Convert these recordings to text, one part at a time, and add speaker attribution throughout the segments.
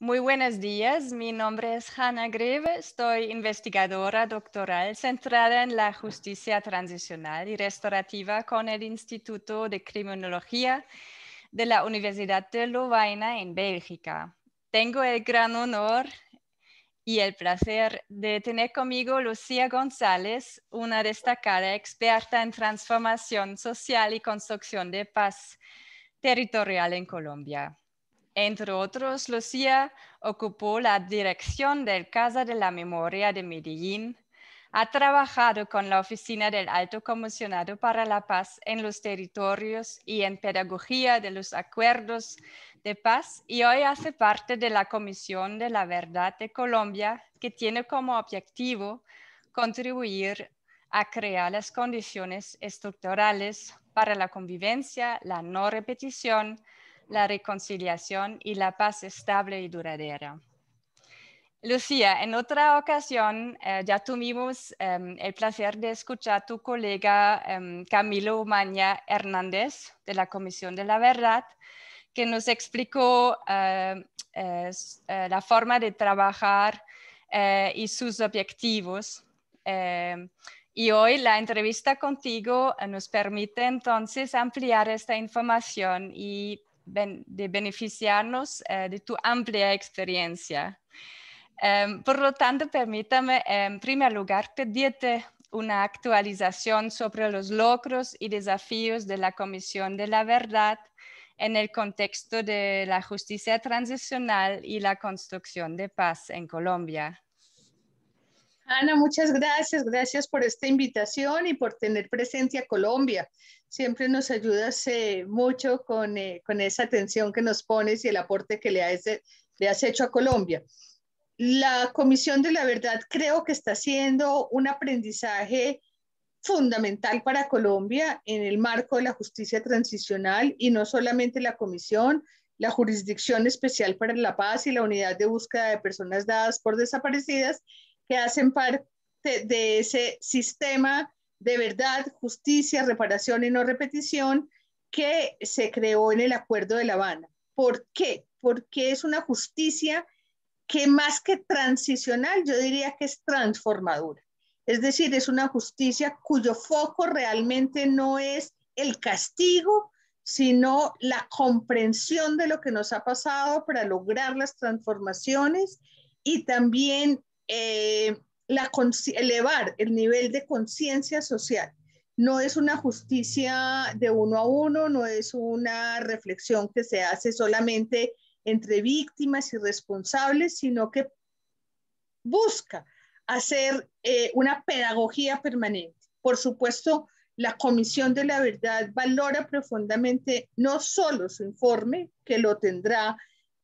Speaker 1: Muy buenos días, mi nombre es Hanna Greve, estoy investigadora doctoral centrada en la justicia transicional y restaurativa con el Instituto de Criminología de la Universidad de Lovaina en Bélgica. Tengo el gran honor y el placer de tener conmigo Lucía González, una destacada experta en transformación social y construcción de paz territorial en Colombia. Entre otros, Lucía ocupó la dirección del Casa de la Memoria de Medellín, ha trabajado con la Oficina del Alto Comisionado para la Paz en los territorios y en pedagogía de los acuerdos de paz y hoy hace parte de la Comisión de la Verdad de Colombia que tiene como objetivo contribuir a crear las condiciones estructurales para la convivencia, la no repetición, la reconciliación y la paz estable y duradera. Lucía, en otra ocasión eh, ya tuvimos em, el placer de escuchar a tu colega em, Camilo Maña Hernández de la Comisión de la Verdad, que nos explicó eh, eh, la forma de trabajar y sus objetivos. Em, y hoy la entrevista contigo nos permite entonces ampliar esta información y de beneficiarnos eh, de tu amplia experiencia. Em, por lo tanto, permítame em, en primer lugar pedirte una actualización sobre los logros y desafíos de la Comisión de la Verdad en el contexto de la justicia transicional y la construcción de paz
Speaker 2: en Colombia. Ana, muchas gracias. Gracias por esta invitación y por tener presente a Colombia. Siempre nos ayudas eh, mucho con, eh, con, esa atención que nos pones y el aporte que le has, le has hecho a Colombia. La Comisión de la Verdad creo que está haciendo un aprendizaje fundamental para Colombia en el marco de la justicia transicional y no solamente la Comisión, la Jurisdicción Especial para la Paz y la Unidad de Búsqueda de Personas Dadas por Desaparecidas que hacen parte de ese sistema de verdad, justicia, reparación y no repetición que se creó en el Acuerdo de La Habana. ¿Por qué? Porque es una justicia que más que transicional, yo diría que es transformadora. Es decir, es una justicia cuyo foco realmente no es el castigo, sino la comprensión de lo que nos ha pasado para lograr las transformaciones y también eh, elevar el nivel de conciencia social. No es una justicia de uno a uno, no es una reflexión que se hace solamente entre víctimas y responsables, sino que busca hacer eh, una pedagogía permanente. Por supuesto, la Comisión de la Verdad valora profundamente no solo su informe, que lo tendrá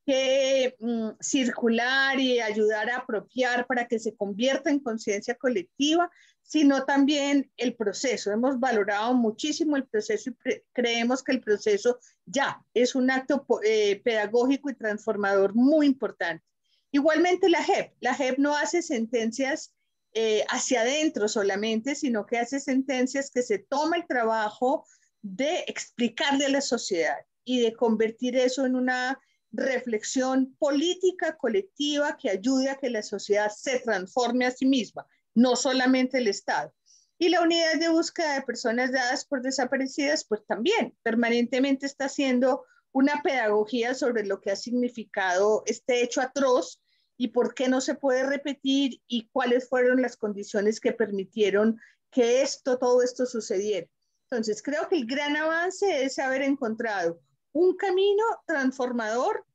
Speaker 2: que mm, circular y ayudar a apropiar para que se convierta en conciencia colectiva, sino también el proceso. Hemos valorado muchísimo el proceso y creemos que el proceso ya es un acto eh, pedagógico y transformador muy importante. Igualmente la JEP, la JEP no hace sentencias eh, hacia adentro solamente, sino que hace sentencias que se toma el trabajo de explicarle a la sociedad y de convertir eso en una reflexión política colectiva que ayude a que la sociedad se transforme a sí misma, no solamente el Estado. Y la unidad de búsqueda de personas dadas por desaparecidas, pues también permanentemente está haciendo una pedagogía sobre lo que ha significado este hecho atroz y por qué no se puede repetir y cuáles fueron las condiciones que permitieron que esto, todo esto sucediera. Entonces, creo que el gran avance es haber encontrado un camino transformador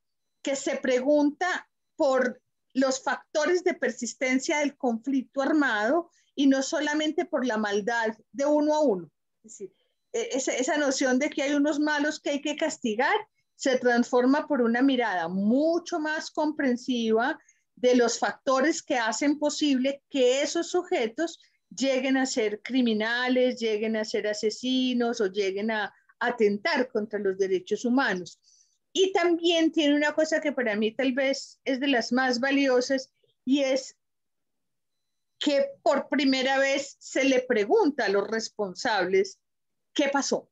Speaker 2: que se pregunta por los factores de persistencia del conflicto armado y no solamente por la maldad de uno a uno. Es e-, esa, noción de que hay unos malos que hay que castigar se transforma por una mirada mucho más comprensiva de los factores que hacen posible que esos sujetos lleguen a ser criminales, lleguen a ser asesinos o lleguen a, atentar contra los derechos humanos. Y también tiene una cosa que para mí tal vez es de las más valiosas y es que por primera vez se le pregunta a los responsables qué pasó.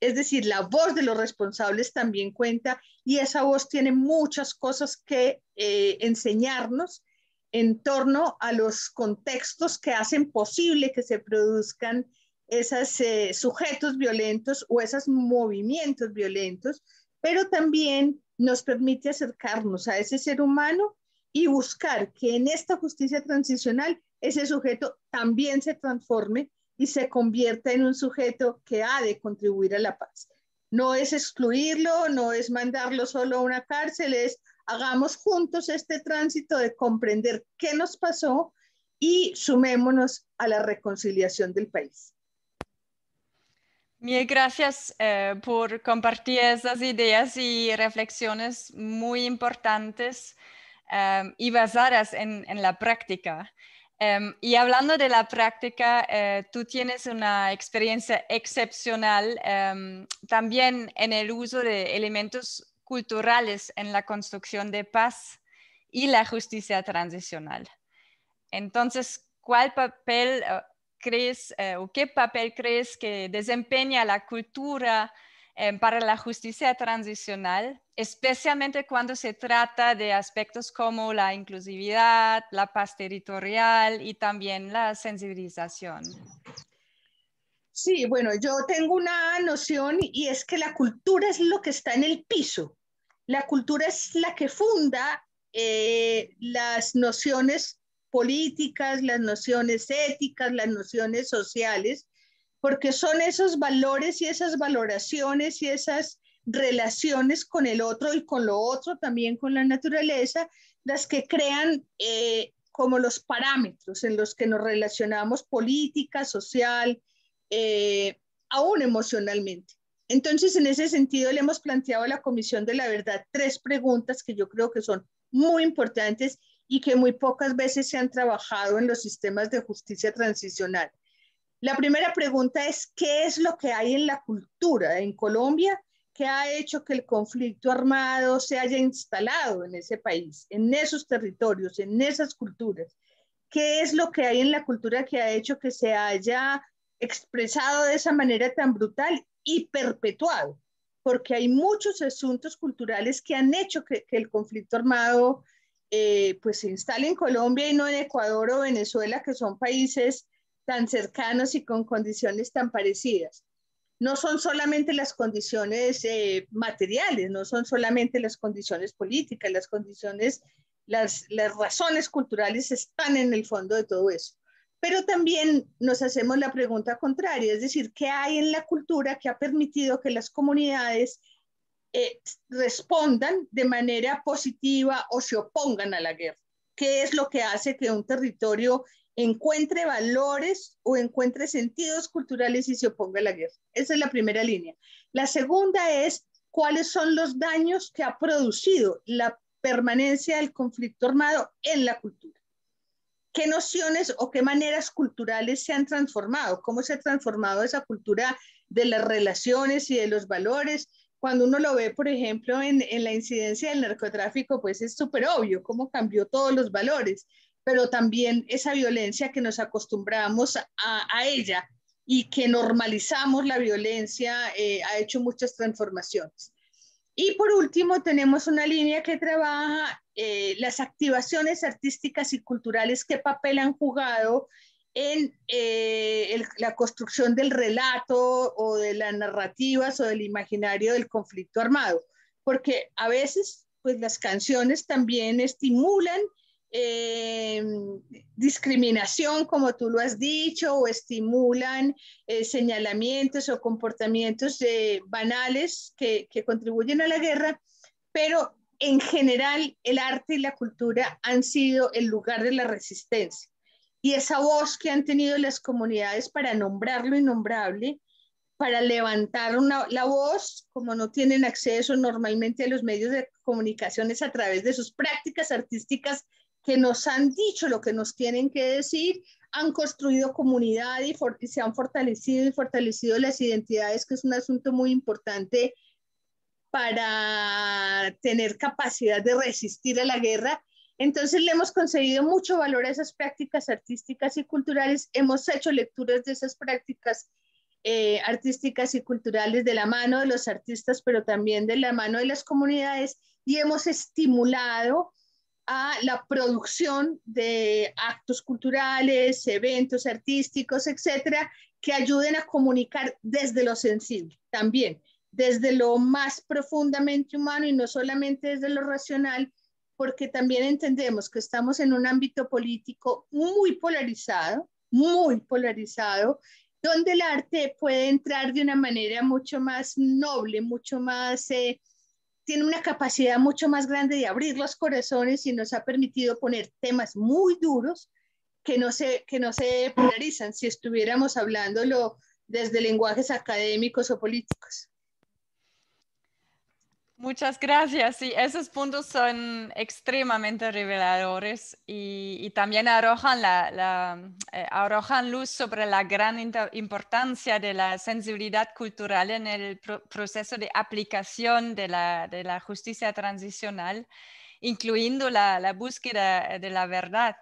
Speaker 2: Es decir, la voz de los responsables también cuenta y esa voz tiene muchas cosas que eh, enseñarnos en torno a los contextos que hacen posible que se produzcan esos eh, sujetos violentos o esos movimientos violentos, pero también nos permite acercarnos a ese ser humano y buscar que en esta justicia transicional ese sujeto también se transforme y se convierta en un sujeto que ha de contribuir a la paz. No es excluirlo, no es mandarlo solo a una cárcel, es hagamos juntos este tránsito de comprender qué nos pasó y sumémonos a la reconciliación del país.
Speaker 1: Mil gracias eh, por compartir esas ideas y reflexiones muy importantes em, y basadas en, la práctica. Em, y hablando de la práctica, eh, tú tienes una experiencia excepcional em, también en el uso de elementos culturales en la construcción de paz y la justicia transicional. Entonces, ¿cuál papel eh, crees eh, o qué papel crees que desempeña la cultura eh, para la justicia transicional, especialmente cuando se trata de aspectos como la inclusividad, la paz territorial y también la sensibilización.
Speaker 2: Sí, bueno, yo tengo una noción y es que la cultura es lo que está en el piso. La cultura es la que funda eh, las nociones políticas, las nociones éticas, las nociones sociales, porque son esos valores y esas valoraciones y esas relaciones con el otro y con lo otro, también con la naturaleza, las que crean eh, como los parámetros en los que nos relacionamos política, social, eh, aún emocionalmente. Entonces, en ese sentido, le hemos planteado a la Comisión de la Verdad tres preguntas que yo creo que son muy importantes y que muy pocas veces se han trabajado en los sistemas de justicia transicional. La primera pregunta es, ¿qué es lo que hay en la cultura en Colombia que ha hecho que el conflicto armado se haya instalado en ese país, en esos territorios, en esas culturas? ¿Qué es lo que hay en la cultura que ha hecho que se haya expresado de esa manera tan brutal y perpetuado? Porque hay muchos asuntos culturales que han hecho que, el conflicto armado eh, pues se instale en Colombia y no en Ecuador o Venezuela, que son países tan cercanos y con condiciones tan parecidas. No son solamente las condiciones eh, materiales, no son solamente las condiciones políticas, las condiciones, las, las razones culturales están en el fondo de todo eso. Pero también nos hacemos la pregunta contraria, es decir, ¿qué hay en la cultura que ha permitido que las comunidades eh, respondan de manera positiva o se opongan a la guerra. ¿Qué es lo que hace que un territorio encuentre valores o encuentre sentidos culturales y se oponga a la guerra? Esa es la primera línea. La segunda es cuáles son los daños que ha producido la permanencia del conflicto armado en la cultura. ¿Qué nociones o qué maneras culturales se han transformado? ¿Cómo se ha transformado esa cultura de las relaciones y de los valores? cuando uno lo ve, por ejemplo, en, en la incidencia del narcotráfico, pues es súper obvio cómo cambió todos los valores, pero también esa violencia que nos acostumbramos a, a ella y que normalizamos la violencia eh, ha hecho muchas transformaciones. Y por último, tenemos una línea que trabaja eh, las activaciones artísticas y culturales, qué papel han jugado en eh, la construcción del relato o de las narrativas o del imaginario del conflicto armado, porque a veces pues las canciones también estimulan eh, discriminación, como tú lo has dicho, o estimulan eh, señalamientos o comportamientos banales que contribuyen a la guerra, pero en general el arte y la cultura han sido el lugar de la resistencia y esa voz que han tenido las comunidades para nombrar lo innombrable, para levantar la voz, como no tienen acceso normalmente a los medios de comunicaciones a través de sus prácticas artísticas que nos han dicho lo que nos tienen que decir, han construido comunidad y se han fortalecido y fortalecido las identidades, que es un asunto muy importante para tener capacidad de resistir a la guerra entonces le hemos conseguido mucho valor a esas prácticas artísticas y culturales, hemos hecho lecturas de esas prácticas eh, artísticas y culturales de la mano de los artistas, pero también de la mano de las comunidades y hemos estimulado a la producción de actos culturales, eventos artísticos, etcétera, que ayuden a comunicar desde lo sensible también, desde lo más profundamente humano y no solamente desde lo racional, porque también entendemos que estamos en un ámbito político muy polarizado, muy polarizado, donde el arte puede entrar de una manera mucho más noble, mucho más, eh, tiene una capacidad mucho más grande de abrir los corazones y nos ha permitido poner temas muy duros que no se, que no se polarizan si estuviéramos hablándolo desde lenguajes académicos o políticos.
Speaker 1: Muchas gracias. Sí, esos puntos son extremadamente reveladores y, también eh, arrojan, luz sobre la gran importancia de la sensibilidad cultural en el proceso de aplicación de la, justicia transicional, incluyendo la, búsqueda eh, de la verdad.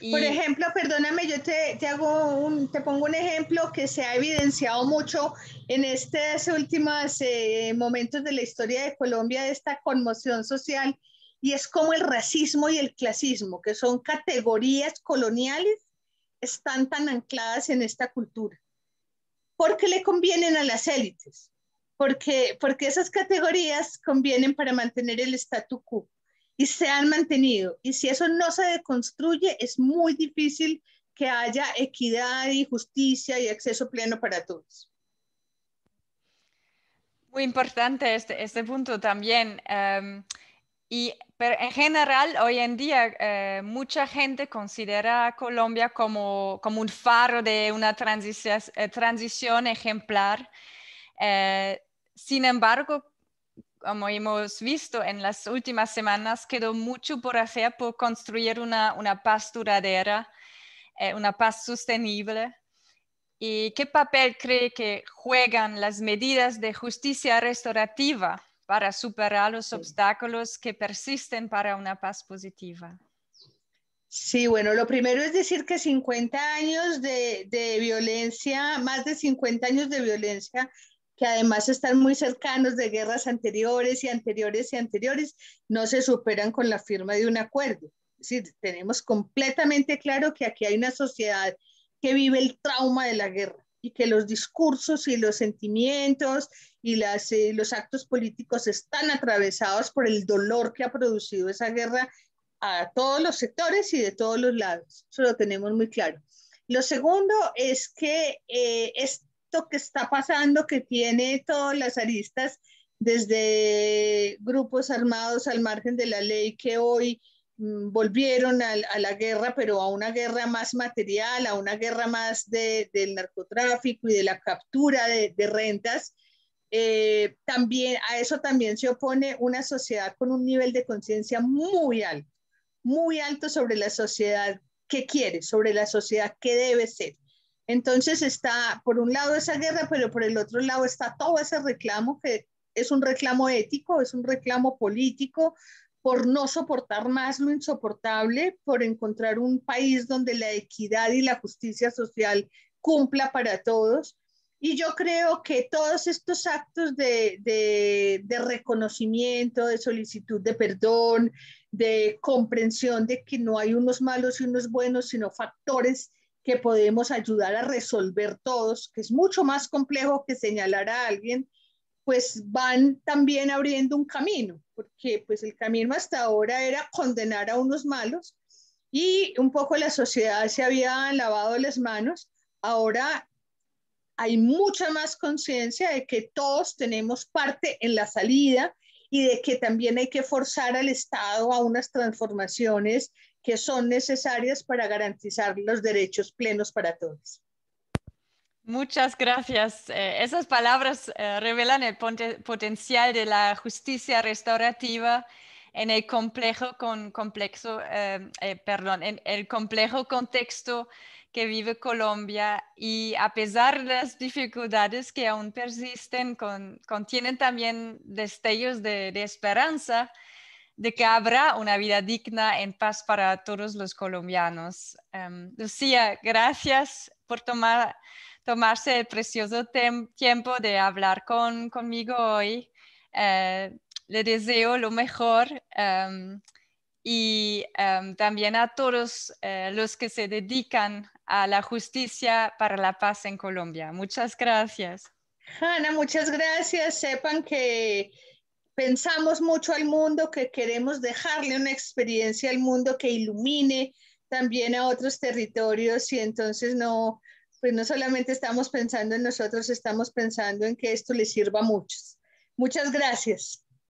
Speaker 1: Por ejemplo, perdóname,
Speaker 2: yo te, pongo un ejemplo que se ha evidenciado mucho en estos últimos eh, momentos de la historia de Colombia, de esta conmoción social, y es como el racismo y el clasismo, que son categorías coloniales, están tan ancladas en esta cultura, porque le convienen a las élites, porque, porque esas categorías convienen para mantener el statu quo y se han mantenido. Y si eso no se deconstruye, es muy difícil que haya equidad y justicia y acceso pleno para todos.
Speaker 1: Muy importante este, este punto también. Em, y, pero en general, hoy en día, eh, mucha gente considera a Colombia como, como un faro de una transición, eh, transición ejemplar. Eh, sin embargo, como hemos visto en las últimas semanas, quedó mucho por hacer por construir una, una paz duradera, eh, una paz sostenible. ¿Y qué papel cree que juegan las medidas de justicia restaurativa para superar los obstáculos que persisten para una paz positiva?
Speaker 2: Sí, bueno, lo primero es decir que 50 años de, de violencia, más de 50 años de violencia que además están muy cercanos de guerras anteriores y anteriores y anteriores, no se superan con la firma de un acuerdo. Es decir, tenemos completamente claro que aquí hay una sociedad que vive el trauma de la guerra y que los discursos y los sentimientos y las, eh, los actos políticos están atravesados por el dolor que ha producido esa guerra a todos los sectores y de todos los lados. Eso lo tenemos muy claro. Lo segundo es que eh, es que está pasando, que tiene todas las aristas, desde grupos armados al margen de la ley que hoy mm, volvieron a, la guerra, pero a una guerra más material, a una guerra más del narcotráfico y de la captura de, rentas. Eh, también a eso también se opone una sociedad con un nivel de conciencia muy alto, muy alto sobre la sociedad que quiere, sobre la sociedad que debe ser. Entonces está, por un lado, esa guerra, pero por el otro lado está todo ese reclamo que es un reclamo ético, es un reclamo político por no soportar más lo insoportable, por encontrar un país donde la equidad y la justicia social cumpla para todos. Y yo creo que todos estos actos de, reconocimiento, de solicitud de perdón, de comprensión de que no hay unos malos y unos buenos, sino factores que podemos ayudar a resolver todos, que es mucho más complejo que señalar a alguien, pues van también abriendo un camino, porque pues el camino hasta ahora era condenar a unos malos y un poco la sociedad se había lavado las manos, ahora hay mucha más conciencia de que todos tenemos parte en la salida y de que también hay que forzar al Estado a unas transformaciones que son necesarias para garantizar los derechos plenos para todos.
Speaker 1: Muchas gracias. Eh, esas palabras eh, revelan el potencial de la justicia restaurativa en el complejo con complejo, eh, perdón, en el complejo contexto que vive Colombia y a pesar de las dificultades que aún persisten, contienen también destellos de esperanza de que habrá una vida digna en paz para todos los colombianos. Em, Lucía, gracias por tomar, tomarse el precioso tiempo de hablar con, conmigo hoy. Eh, le deseo lo mejor em, y em, también a todos eh, los que se dedican a la justicia para la paz en Colombia. Muchas gracias.
Speaker 2: Ana, muchas gracias. Sepan que pensamos mucho al mundo, que queremos dejarle una experiencia al mundo que ilumine también a otros territorios y entonces no, pues no solamente estamos pensando en nosotros, estamos pensando en que esto le sirva a muchos. Muchas gracias.